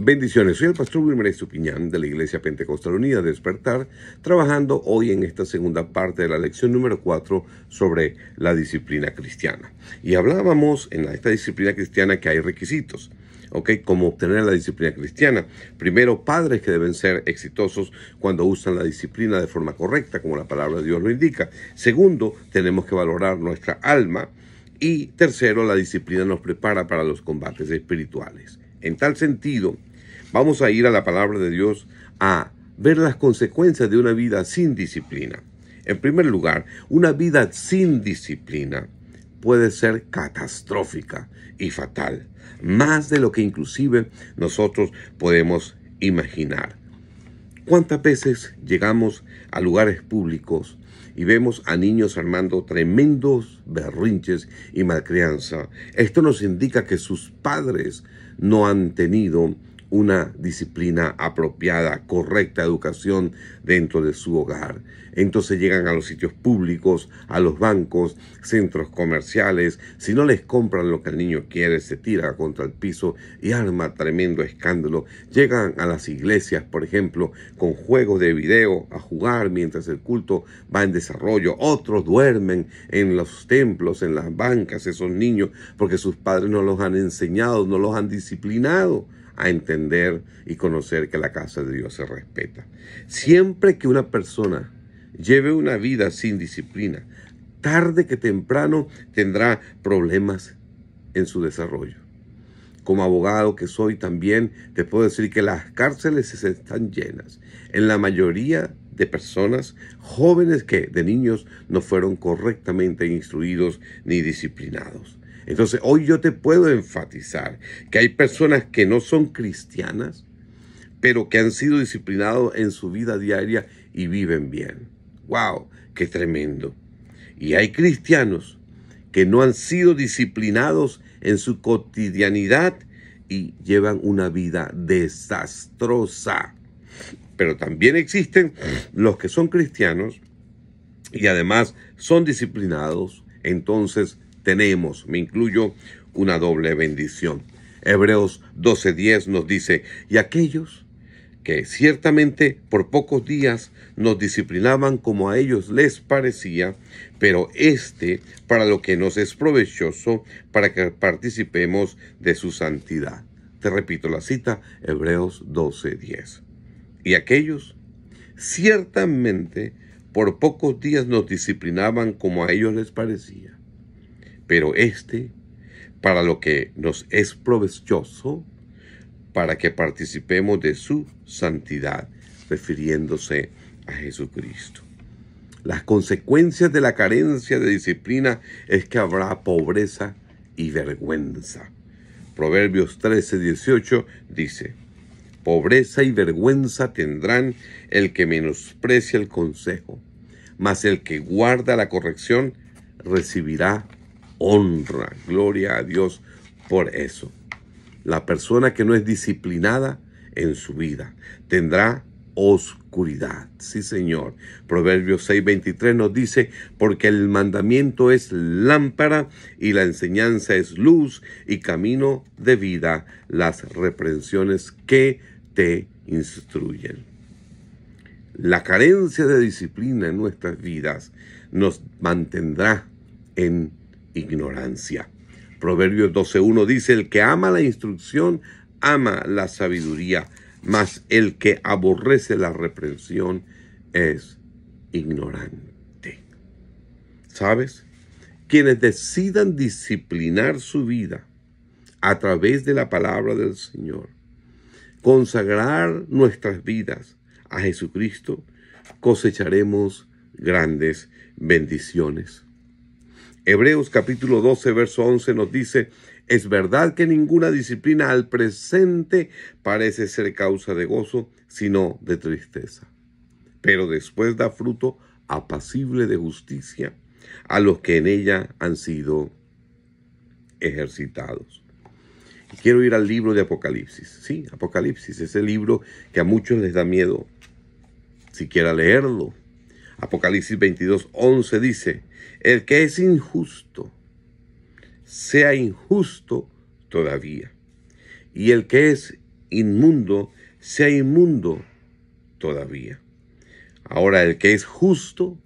Bendiciones, soy el pastor Wilmer Estupiñán de la Iglesia Pentecostal Unida Despertar, trabajando hoy en esta segunda parte de la lección número 4 sobre la disciplina cristiana. Y hablábamos en esta disciplina cristiana que hay requisitos. ¿ok? Cómo obtener la disciplina cristiana. Primero, padres que deben ser exitosos cuando usan la disciplina de forma correcta, como la palabra de Dios lo indica. Segundo, tenemos que valorar nuestra alma. Y tercero, la disciplina nos prepara para los combates espirituales. En tal sentido, Vamos a ir a la palabra de Dios a ver las consecuencias de una vida sin disciplina. En primer lugar, una vida sin disciplina puede ser catastrófica y fatal, más de lo que inclusive nosotros podemos imaginar. ¿Cuántas veces llegamos a lugares públicos y vemos a niños armando tremendos berrinches y malcrianza? Esto nos indica que sus padres no han tenido una disciplina apropiada, correcta educación dentro de su hogar. Entonces llegan a los sitios públicos, a los bancos, centros comerciales. Si no les compran lo que el niño quiere, se tira contra el piso y arma tremendo escándalo. Llegan a las iglesias, por ejemplo, con juegos de video a jugar mientras el culto va en desarrollo. Otros duermen en los templos, en las bancas, esos niños, porque sus padres no los han enseñado, no los han disciplinado a entender y conocer que la casa de Dios se respeta. Siempre que una persona lleve una vida sin disciplina, tarde que temprano tendrá problemas en su desarrollo. Como abogado que soy también, te puedo decir que las cárceles están llenas. En la mayoría de personas jóvenes que de niños no fueron correctamente instruidos ni disciplinados. Entonces, hoy yo te puedo enfatizar que hay personas que no son cristianas, pero que han sido disciplinados en su vida diaria y viven bien. ¡Wow! ¡Qué tremendo! Y hay cristianos que no han sido disciplinados en su cotidianidad y llevan una vida desastrosa. Pero también existen los que son cristianos y además son disciplinados, entonces tenemos, me incluyo, una doble bendición. Hebreos 12:10 nos dice, y aquellos que ciertamente por pocos días nos disciplinaban como a ellos les parecía, pero este para lo que nos es provechoso, para que participemos de su santidad. Te repito la cita, Hebreos 12:10. Y aquellos ciertamente por pocos días nos disciplinaban como a ellos les parecía, pero este, para lo que nos es provechoso, para que participemos de su santidad, refiriéndose a Jesucristo. Las consecuencias de la carencia de disciplina es que habrá pobreza y vergüenza. Proverbios 13, 18 dice, Pobreza y vergüenza tendrán el que menosprecia el consejo, mas el que guarda la corrección recibirá honra. Gloria a Dios por eso. La persona que no es disciplinada en su vida tendrá oscuridad. Sí, Señor. Proverbios 6:23 nos dice, porque el mandamiento es lámpara y la enseñanza es luz y camino de vida, las reprensiones que te instruyen. La carencia de disciplina en nuestras vidas nos mantendrá en ignorancia. Proverbios 12.1 dice, el que ama la instrucción, ama la sabiduría, mas el que aborrece la reprensión es ignorante. ¿Sabes? Quienes decidan disciplinar su vida a través de la palabra del Señor, consagrar nuestras vidas a Jesucristo, cosecharemos grandes bendiciones. Hebreos capítulo 12, verso 11 nos dice, es verdad que ninguna disciplina al presente parece ser causa de gozo, sino de tristeza. Pero después da fruto apacible de justicia a los que en ella han sido ejercitados. Quiero ir al libro de Apocalipsis. Sí, Apocalipsis, ese libro que a muchos les da miedo siquiera leerlo Apocalipsis 22, 11 dice, el que es injusto, sea injusto todavía. Y el que es inmundo, sea inmundo todavía. Ahora el que es justo,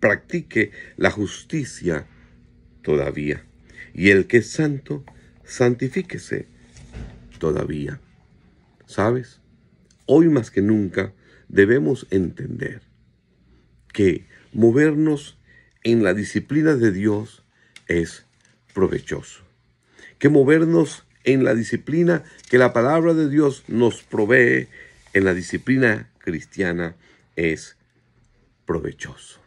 practique la justicia todavía. Y el que es santo, santifíquese todavía. ¿Sabes? Hoy más que nunca debemos entender que movernos en la disciplina de Dios es provechoso. Que movernos en la disciplina que la palabra de Dios nos provee en la disciplina cristiana es provechoso.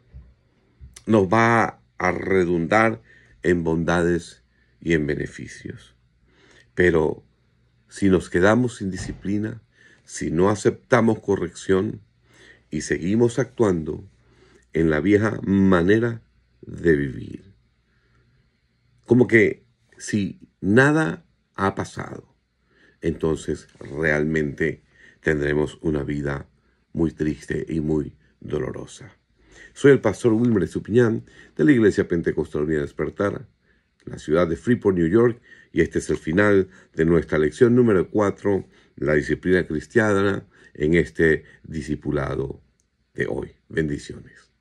Nos va a redundar en bondades y en beneficios. Pero si nos quedamos sin disciplina, si no aceptamos corrección y seguimos actuando en la vieja manera de vivir. Como que si nada ha pasado, entonces realmente tendremos una vida muy triste y muy dolorosa. Soy el pastor Wilmer Supiñán de la Iglesia Pentecostal Unida Despertar, la ciudad de Freeport, New York, y este es el final de nuestra lección número 4, la disciplina cristiana, en este discipulado de hoy. Bendiciones.